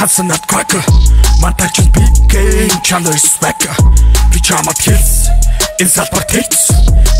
Хавсан nutcracker Мантай чин PK Чанар спека Би чамат хилс Энэ салбар тэлц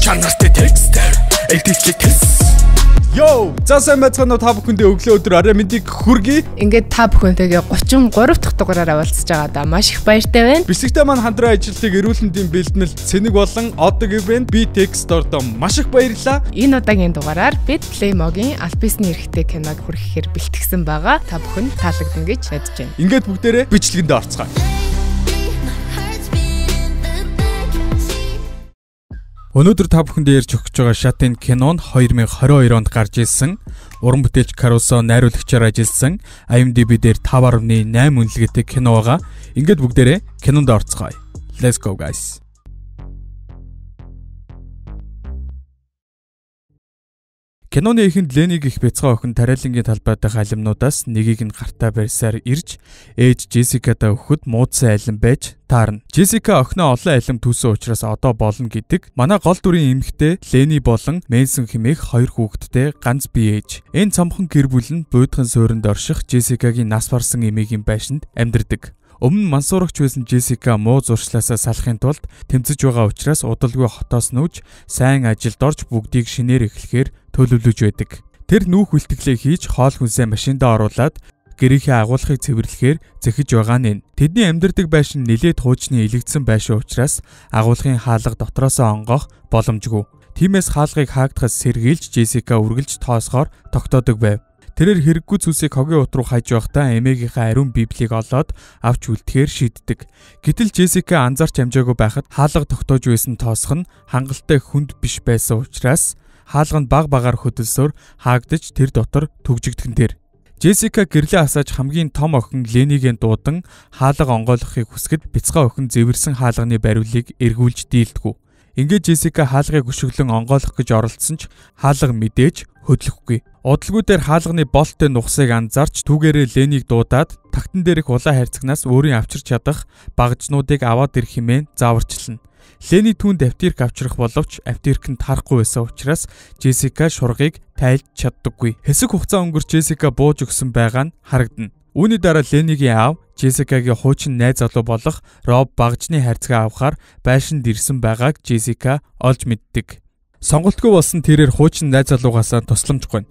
Чанартай текстер Элдэлтэй тэлс Йоо, за сайн байцгаана уу та бүхэндээ өглөө өдөр арай мэндийг хүргэе. Ингээд та бүхэнтэйгээ 33 дахь дугаараараа уулзж байгаадаа маш их баяртай байна. Бэлсэгтэй маань хандраа ажилтгийг эрүүлэндийн бэлтгэл Цэник болон Одог ивент BTX Store-доо маш их баярлаа. Энэ удаагийн дугаараар бид Playmob-ийн Alpes-ийн эрэгтэй киног хүргэхээр бэлтгэсэн байгаа. Та бүхэн таалагдсан гэж найдаж байна. Ингээд бүгдээрээ бичлэгэндээ орцгоё. Өнөөдөр та бүхэнд ярьж өгч байгаа Шатын кино нь 2022 онд гарч ирсэн. Уран бүтээлч Карусо найруулагчаар ажилласан IMDb дээр 5.8 үнэлгээтэй кино байгаа. Ингээд бүгдээрээ кинонд орцгоё. Let's go guys. Киноны эхэнд Лени гих бяцхан охин тариалангийн талбайдах алимнуудаас нэгийг нь гартаа барьсаар ирж ээж Джессикада өгөхөд муудсан алим байж таарна. Джессика охиноо олон алим түүсэн учраас одоо болно гэдэг. Манай гол дүрийн эмэгтэй Лени болон Мэнсон хэмээх хоёр хүүхэдтэй ганц бие ээж. Энэ цомхон гэр бүл нь буйдхан суурьнд орших Джессикагийн нас барсан эмээгийн байшинд амьдардаг. Өмнө мансуурагч байсан Джессика муу зуршлаасаа салахын тулд тэмцэж байгаа учраас удалгүй хотоос нүүж сайн ажилд орж бүгдийг шинээр эхлэхээр төлөвлөж байдаг. Тэр нүүх бэлтгэлээ хийж хоол хүнсээ машиндаа оруулаад гэрийнхээ агуулгыг цэвэрлэхээр зэхэж байгаа нь. Тэдний амьдардаг байшин нилээд хуучны илэгдсэн байшин учраас агуулгын хаалга дотроосоо онгох боломжгүй. Тимээс хаалгыг хаагдхаас сэргийлж Джессика үргэлж тоосгоор тогтоодог байв. Тэрээр хэрэггүй зүйлсийг хогийн ут руу хаяж байхдаа эмээгийнхээ ариун библийг олоод авч үлдэхээр шийддэг. Гэтэл Джессика анзаарч амжаагүй байхад хаалга тогтоож байсан тоосх нь хангалттай хүнд биш байсан учраас хаалга нь баг багаар хөдөлсөөр хаагдж тэр дотор төгжигдгэн дээр. Джессика гэрлээ асааж хамгийн том охин Ленигийн дуудан хаалга онгойлгохыг хүсгэд бяцхан охин зэвэрсэн хаалганы бариулыг эргүүлж дийлдэггүй. Ингээд Джессика хаалгыг хөшөглөн онгойлгох гэж оролдсон ч хаалга мэдээж хөдлөхгүй. Удалгүй дээр хаалганы болттой нухсыг анзаарч түүгээрээ Лениг дуудаад тагтан дээрх улаан хайрцагнаас өөрийн авчирч чадах багажнуудыг аваад ирэх хэмээн зааварчилна. Лени түүнд автирк авчрах боловч автирк нь тарахгүй байсан учраас Джессика шургыг тайлж чаддаггүй. Хэсэг хугацаа өнгөрч Джессика бууж өгсөн байгаа нь харагдана. Үүний дараа Ленигийн аав Джессикагийн хуучин найз залуу болох Роб багжны харьцгаа авахаар байшинд ирсэн байгааг Джессика олж мэддэг. Сонголтгүй болсон тэрээр хуучин найз залуугаас тусламж гуйна.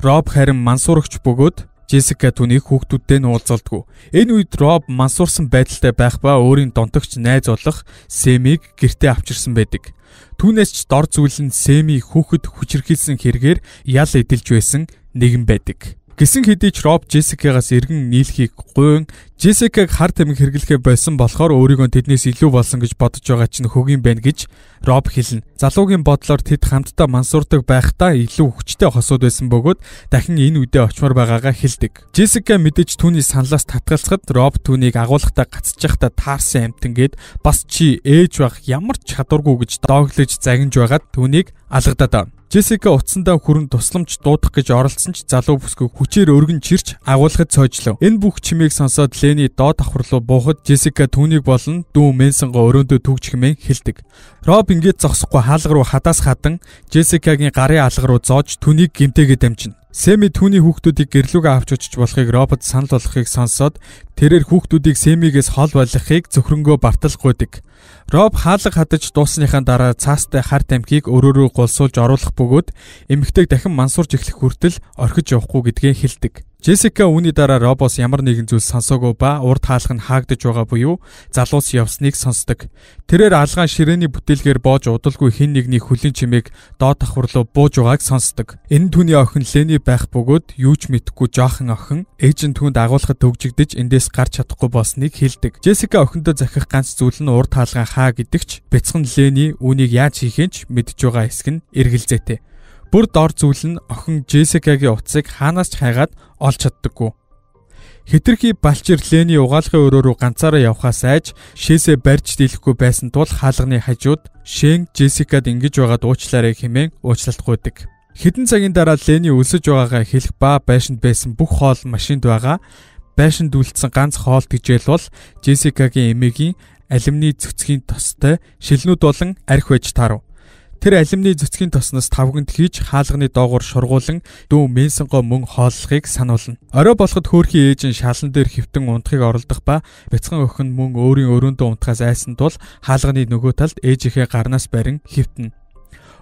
Роб харин мансуурагч бөгөөд Джессика түүнийг хүүхдүүдтэй нь уулзалдгүй. Энэ үед Роб мансуурсан байдалтай байх ба өөрийн донтогч найз болох Сэмиг гэртээ авчирсан байдаг. Түүнээс ч дор зүйл нь Сэми хүүхэд хүчирхийлсэн хэрэгээр ял эдэлж байсан нэгэн байдаг. Гисэн хэдий ч Роб Джессикагаас эргэн нийлхийг гуйн Джессикаг хар тамхи хэрэглэхээ болсон болохоор өөрийгөө тэднээс илүү болсон гэж бодож байгаа ч нөхөгийн байна гэж Роб хэлнэ. Залуугийн бодлоор тэд хамтдаа мансуурдаг байхдаа илүү хүчтэй хосууд байсан бөгөөд дахин энэ үдэ очмор байгаагаа хэлдэг. Джессика мэдээж түүний саналаас татгалцахад Роб түүнийг агуулгатай гацчихтаа таарсан амтэн гээд бас чи ээж байх ямар ч чадваргүй гэж дооглож загинж байгаад түүнийг алгадаад байна. Джессика утсандаа хүрэн тусламж дуудах гэж оролцсон ч залуу бүсгүй хүчээр өргөн чирч агуулгад сойжлов. Энэ бүх чимээг сонсоод Лени доод давхар руу буухад Джессика түүнийг болон дүү Мэнсонго өрөөндөө түгжих мэн хэлдэг. Роб ингээд зогсохгүй хаалга руу хадаас хадан Джессикагийн гарын алга руу зоож түүнийг гимтэйгээ дамжина. Семи түүний хүүхдүүдийг гэрлүүгээ авч очиж болохыг робот санал болгохыг сонсоод тэрээр хүүхдүүдийг Семигээс хол байлгахыг зөвхөнгөө барталгүйдэг. Роб хаалга хадаж дуусныхаа дараа цаастай хар тамхиг өрөө рүү голсуулж оруулах бөгөөд эмэгтэйг дахин мансуурж эхлэх хүртэл орхиж явахгүй гэдгээ хэлдэг. Джессика үүний дараа Робос ямар нэгэн зүйл сонсоогүй ба урд хаалх нь хаагдж байгаа буюу залуус явсныг сонсдог. Тэрээр алгаан ширээний бүтээлгээр боож удалгүй хин нэгний хөлийн чимээг доод давхар руу бууж байгааг сонсдог. Энэ түүний охин Лени байх бөгөөд юу ч мэдэхгүй жоохон охин эйжен түүнд агуулхад төгжигдэж эндээс гарч чадахгүй болсныг хэлдэг. Джессика охиндоо захих ганц зүйл нь урд хаалгаан хаа гэдэгч бяцхан Лени үүнийг яаж хийхэнч мэдж байгаа хэсэг нь эргэлзээтэй. Бүр дор зүйл нь охин Джессикагийн утсыг хаанаас ч хайгаад олж чаддаггүй. Хитрхи Балчир Лени угаалгын өрөө рүү ганцаараа явхаас айж шээсээ барьж дийлэхгүй байсан тул хаалганы хажууд Шэн Джессикад ингэж байгаа дуучлаарай хэмээн уучлалтгүйдэг. Хэдэн цагийн дараа Лени өлсөж байгаагаа хэлэх ба байшинд байсан бүх хоол машинд байгаа байшинд үлдсэн ганц хоолт гэжэл бол Джессикагийн эмээгийн алюминий цэцгийн тостой шилнүүд болон арх байж тарв. Тэр алюминий цэцгийн тосноос тавганд хийж хаалганы доогуур шургуулan дүү Менсенго мөн хооллохыг сануулна. Орой болоход хөөрхий ээж нь шалан дээр хөвтөн унтхыг оролдох ба бяцхан өхөн мөн өөрийн өрөөндөө унтахаас айсан тул хаалганы нөгөө талд ээжийнхээ гарнаас барин хөвтөн.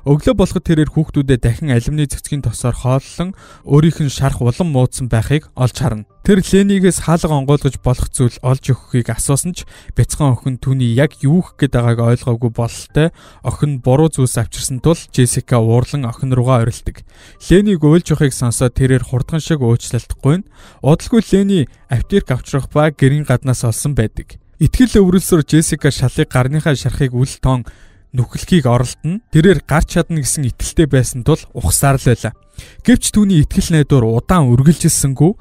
Өглөө болоход тэрээр хүүхдүүдэд дахин алюминий цэцгийн тосоор хооллон өөрийнх нь шарх улам муудсан байхыг олж харна. Тэр Ленигээс хаалга онгойлгож болох зүйл олж өгөхийг асуусан ч бяцхан охин түүний яг юу хийх гээд байгааг ойлгоогүй бололтой охин буруу зүйлс авчирсан тул Джессика уурлан охин руугаа орилдог. Лениг ойлж явахыг сонсоод тэрээр хурдхан шиг уучлалтгүй нь удалгүй Лени аптек авчрах ба гэрийн гаднаас олсон байдаг. Итгэл өврөлсөр Джессика шалыг гарныхаа шархыг үл тоон нүхлхийг оролдоно тэрээр гарч чадна гэсэн итгэлтэй байсан тул ухсаар л байла. Гэвч түүний итгэл найдвар удаан үргэлжилсэнгүй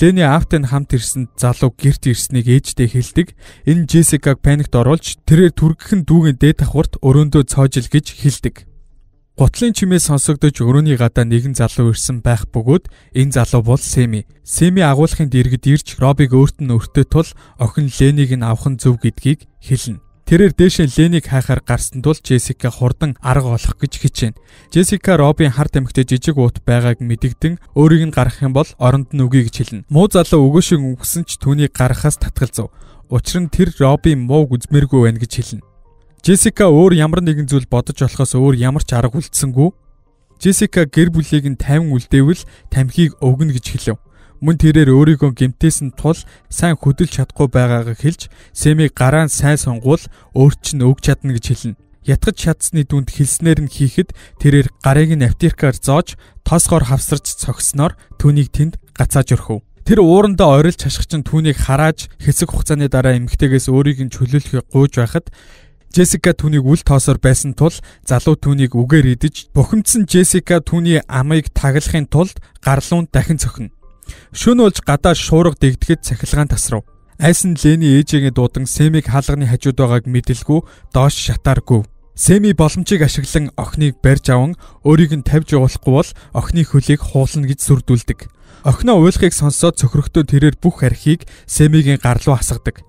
Лени Автен хамт ирсэн залуу гэрт ирснийг ээжтэй хэлдэг. Энэ Джессикаг паникт оруулж тэрээр түргэх нь дүүгийн дээд давхурт өрөөндөө цоожил гэж хэлдэг. Гутлын чимээ сонсогдож өрөөний гадаа нэгэн залуу ирсэн байх бөгөөд энэ залуу бол Семи. Семи агуулгын дэргэд ирж Робиг өөрт нь өртөө тул охин Лениг нь авах нь зөв гэдгийг хэлнэ. Тэрээр дээшээ Лениг хайхаар гарсан тул Джессика хурдан арга олох гэж хичээнэ. Джессика Робийн харт амхтай жижиг уут байгааг мэдэгдэн өөрийг нь гарах юм бол оронд нь үгүй гэж хэлнэ. Муу залуу өгөөшөө өнгөсөн ч түүнийг гарахаас татгалзав. Учир нь тэр Робийн мууг үзмэргүй байна гэж хэлнэ. Джессика өөр ямар нэгэн зүйл бодож болохоос өөр ямар ч арга үлдсэнгүй Джессика гэр бүлийг нь тайван үлдээвэл тамхиг өгнө гэж хэлв. Мөн тэрээр өөрийгөө гэмтээсэн тул сайн хөдөлж чадахгүй байгаагаа хэлж, Сэмийг гараа нь сайн сонгуул өөрт чинь өгч чадна гэж хэлнэ. Ятгаж чадсны дүнд хэлснээр нь хийхэд тэрээр гарыг нь аптекаар зоож, тосгоор хавсарч цогсноор түүнийг тэнд гацааж өрхөв. Тэр уурандаа орилж хашгич нь түүнийг харааж хэсэг хугацааны дараа эмгтээгээс өөрийг нь чөлөөлөхөй гуйж байхад Джессика түүнийг үл тоосоор байсан тул залуу түүнийг үгээр идэж бухимдсан Джессика түүний амийг таглахын тулд гарлуун дахин цохино. Шөнө болж гадаа шуурга дэгдэхэд цахилгаан тасрав. Айсан Лени ээжигээ дуудан Сэмиг хаалганы хажууд байгааг мэдлгүй доош шатааргүй. Сэми боломжийг ашиглан охиныг барьж аван өөрийг нь тавьж явуулахгүй бол охины хөлийг хуулна гэж сүрдүүлдэг. Охиноо уйлахыг сонсоод цөхрөхдөө тэрээр бүх архийг Сэмигийн гар руу хасгадаг.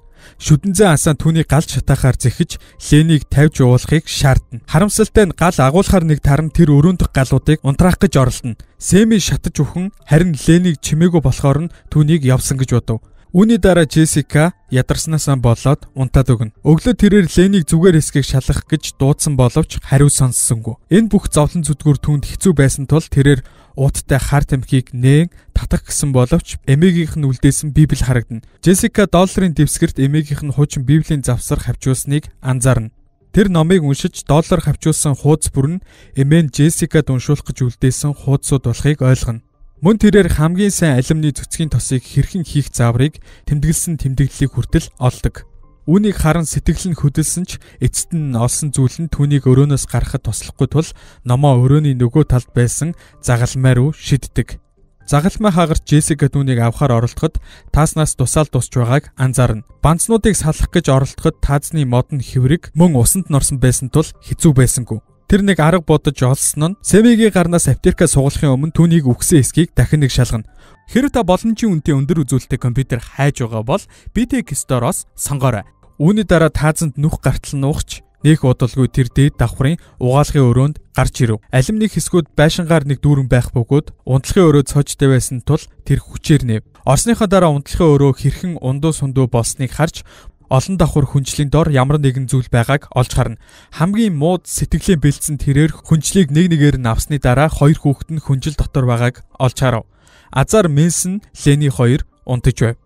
Шүдэнзэн асан түүний гал шатаахаар зэхэж Ленийг тавьж явуулахыг шаардна. Харамсалтай нь гал агуулахаар нэг тарам тэр өрөөндөх галуудыг унтраах гэж оролдоно. Сэми шатаж өхөн харин Ленийг чимээгүй болохоор нь түүнийг явсан гэж бодов. Үүний дараа Джессика ядарснаасаа болоод унтаад өгнө. Өглөө тэрээр Ленийг зүгээр хэсгийг шалгах гэж дуудсан боловч хариу сонссонгүй. Энэ бүх зовлон зүдгүүр түнд хэцүү байсан тул тэрээр ууттай хар тамхиг нээн татах гэсэн боловч эмээгийнх нь үлдээс нь библ харагдана. Джессика долларын дэвсгэрт эмээгийнх нь хуучин библийн завсар хавчуулсныг анзаарна. Тэр номыг уншиж доллар хавчуулсан хууц бүр нь эмэн Джессикад уншуулах гэж үлдээсэн хууцсууд болохыг ойлгоно. Мөн тэрээр хамгийн сайн алимны цэцгийн тосыг хэрхэн хийх зааврыг тэмдэглэсэн тэмдэглэлийг хүртэл олдог. Үүнийг харан сэтгэл нь хөдөлсөн ч эцэст нь олсон зүйл нь түүнийг өрөөнөөс гаргахад туслахгүй тул номоо өрөөний нөгөө талд байсан загалмай руу шиддэг. Загалмай хагарч Джессика түүнийг авахар оролдоход тааснаас тусаал тусч байгааг анзаарна. Банцнуудыг салах гэж оролдоход таазны мод нь хэврэг мөн усанд норсон байсан тул хэцүү байсангүй. Тэр нэг арга бодож олсон нь Семигийн гарнаас аптека сугалахын өмнө түүнийг үксэн эсхийг дахин нэг шалгана. Хэрэв та боломжийн үнэтэй өндөр үзүүлэлтэй компьютер хайж байгаа бол BTK Store-оос сонгоорой. Үүний дараа таазанд нүх гартал нуухч нэг удалгүй тэр дээд давхрын угаалгын өрөөнд гарч ирэв. Алим нэг хэсгүүд байшингаар нэг дүүрэн байх бөгөөд унтлахын өрөө цоочтой байсан тул тэр хүчээр нэв. Орсныхоо дараа унтлахын өрөө хэрхэн ундуу сундуу болсныг харж олон давхар хүнчлийн дор ямар нэгэн зүйл байгааг олж харна. Хамгийн мууд сэтгэлээ бэлдсэн тэрээр хүнчлийг нэг нэгээр нь авсны дараа хоёр хүүхэд нь хүнжил дотор байгааг олж харав. Азар Мэнсэн, Лени хоёр унтаж байв.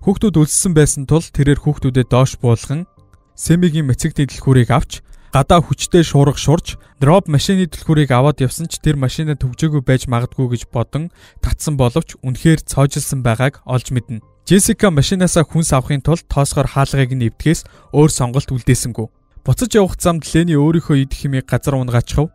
Хүүхдүүд өлссөн байсан тул тэрээр хүүхдүүдэд доош буулган Сэмигийн мэцэгт дэлгүүрийг авч гадаа хүчтэй шуурга шурж дроп машины түлхүүрийг аваад явсан ч тэр машина төвжээгүй байж магадгүй гэж бодон татсан боловч үнэхээр цоожилсан байгааг олж мэднэ. Джессика машинаасаа хүнс авахын тулд тоосгоор хаалгыг нь эвдгээс өөр сонголт үлдээсэнгүү. Буцаж явах замд Лени өөрийнхөө идэх хэмээх газар унгачхав.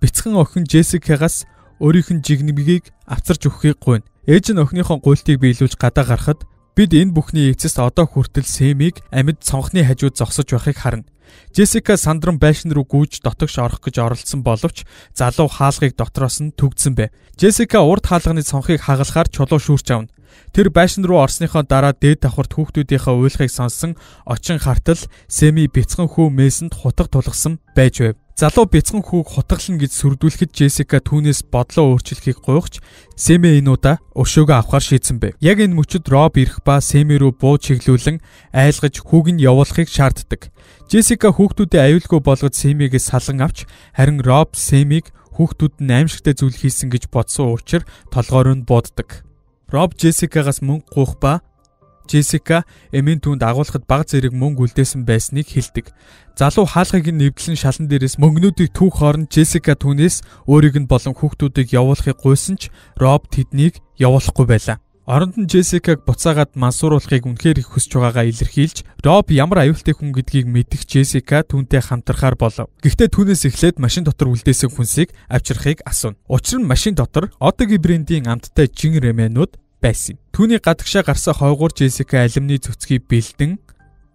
Бицхэн охин Джессикагаас өөрийнх нь жигнэмгийг авцарч өгөхийг гуйна. Ээж нь охиныхон гуйлтыг биелүүлж гадаа гарахад Бид энэ бүхний эцэст одоо хүртэл Сэмийг амьд цонхны хажууд зогсож байхыг харна. Джессика сандран байшин руу гүйж дотогш орох гэж оролдсон боловч залуу хаалгыг дотроос нь түгдсэн бэ. Джессика урд хаалганы цонхыг хагалахаар чулуу шүүрч авна. Тэр байшин руу орсныхоо дараа дээд давхарт хүүхдүүдийнхээ уйлхыг сонсон очин хартал Сэми бяцхан хүү Мэйсэнд хутга тулгсан байж байв. Залуу бяцхан хүүг хутгална гэж сүрдүүлэхэд Джессика түүнээс бодлоо өөрчлөхийг гуйхч Сэмэ энүүдэ өршөөгөө авахар шийдсэн бэ. Яг энэ мөчөд Роб ирэх ба Сэмэ рүү буу чиглүүлэн айлгаж хүүг нь явуулахыг шаарддаг. Джессика хүүхдүүдээ аюулгүй болгож Сэмэгээ салан авч харин Роб Сэмийг хүүхдүүд нь аимшигтай зүйл хийсэн гэж бодсон учраас толгоор нь бууддаг. Роб Джессикагаас мөнгө гуйх ба Джессика эмийн түнд агуулхад баг зэрэг мөнгө үлдээсэн байсныг хэлдэг. Залуу хаалхыг нь нэвдлэн шалан дээрээс мөнгнүүдийг түүх хооронд Джессика түүнээс өөрийг нь болон хүүхдүүдийг явуулахыг гуйсан ч Роб тэднийг явуулахгүй байлаа. Оронд нь Джессикаг буцаагаад мансууруулахыг үнэхээр их хүсэж байгаагаа илэрхийлж, Роб ямар аюултай хүн гэдгийг мэдэх Джессика түүнтэй хамтрахаар болов. Гэхдээ түүнээс эхлээд машин дотор үлдээсэн хүнсийг авчрахыг асуув. Учир нь машин дотор Одоги брендийн амттай жин ремэнүүд байсан юм. Түүний гадагшаа гарсан хойгуур Джессика алимны цөцгийг бэлдэн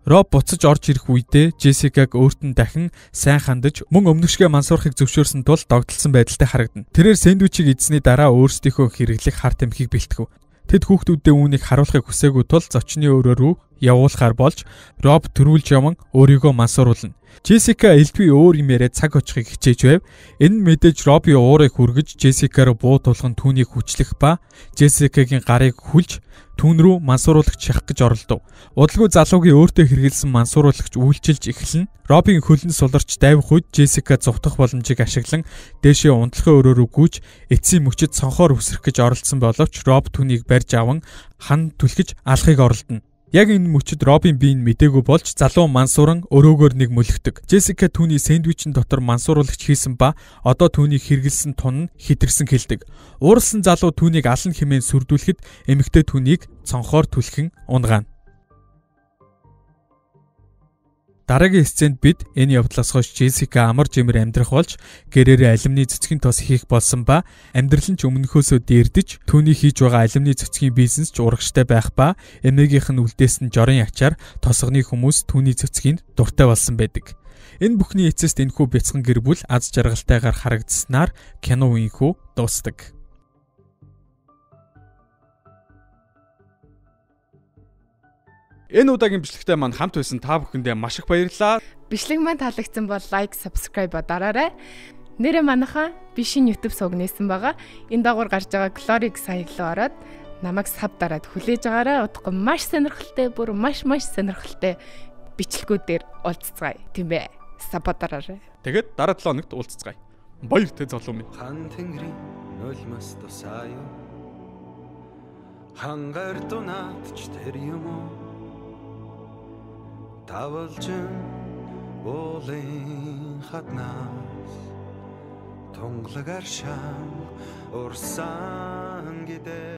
Роб буцаж орж ирэх үедээ Джессикаг өөрт нь дахин сайн хандаж мөн өмнөшгөө мансуурхыг зөвшөөрсөн тул догдолсон байдалтай харагдана. Тэрээр сэндвичийг эзсэний дараа өөрсдийнхөө хэрэглэх хар тамхиг бэлтгэв. Тэд хүүхдүүдээ үүнийг харуулахыг хүсээгүй тул зочны өрөө рүү явуулахар болж Роб төрүүлж явan өөрийгөө мансууруулна. Джессика элдвээ өөр юм яриад цаг очихыг хичээж байв. Энэ нь мэдээж Робби уурыг хүргэж Джессика руу буу тулган түүнийг хүчлэх ба Джессикагийн гарыг хүлж Түүн рүү мансууруулагч шах гэж оролдов. Удалгүй залуугийн өөртөө хэрэгэлсэн мансууруулагч үйлчилж эхэлнэ. Робин хөлн суларч давих үед Джессика зовтох боломжийг ашиглан дээшээ унтлахын өрөө рүү гүйж эцсийн мөчөд сонхоор үсрэх гэж оролдсон боловч Роб түүнийг барьж аван хан түлхэж алхахыг оролдоно. Яг энэ мөчид Робин Бин мдээгүй болж залуу Мансуран өрөөгөр нэг мөлөгдөг. Джессика түүний сэндвичэн дотор мансууруулагч хийсэн ба одоо түүнийг хэргэлсэн тун нь хитэрсэн хэлдэг. Уурсан залуу түүнийг алан хэмээн сүрдүүлэхэд эмэгтэй түүнийг цонхоор түлхэн унгаана. Дараагийн сценд бид энэ явдлаас хойш Джессика амар жимээр амьдрах болж гэрээрээ алимны цэцгийн тос хийх болсон ба амьдрал нь ч өмнөхөөсөө дээрдэж түүний хийж байгаа алимны цэцгийн бизнес ч урагштай байх ба эмээгийнх нь үлдээс нь жорын ачаар тосгоны хүмүүс түүний цэцгийн дуртай болсон байдаг. Энэ бүхний эцэст энхүү бяцхан гэр бүл аз жаргалтайгаар харагдсанаар кино үеийнхүү дуустдаг. Энэ удаагийн бичлэгтэй манд хамт байсан та бүхэндээ маш их баярлалаа. Бичлэг маань таалагдсан бол лайк, subscribe ба дараарай. Нэрээ манайхаа би шинэ YouTube сувг нээсэн байгаа. Энэ дагуур гарч байгаа Glory саяг руу ороод намайг сав дараад хүлээж байгаарай. Удахгүй маш сонирхолтой, бүр маш маш сонирхолтой бичлгүүдээр уулзцгаая. Тийм ээ. Сапатараарай. Тэгэд дараа 7 хоногт уулзцгаая. Баяр тэ залуу минь. Хан Тэнгэрийн нулимас тусаа юу? Хангар дунаад ч тэр юм уу? Давлжин уулын хатнаас тунглаг аршаан урсан гэдэг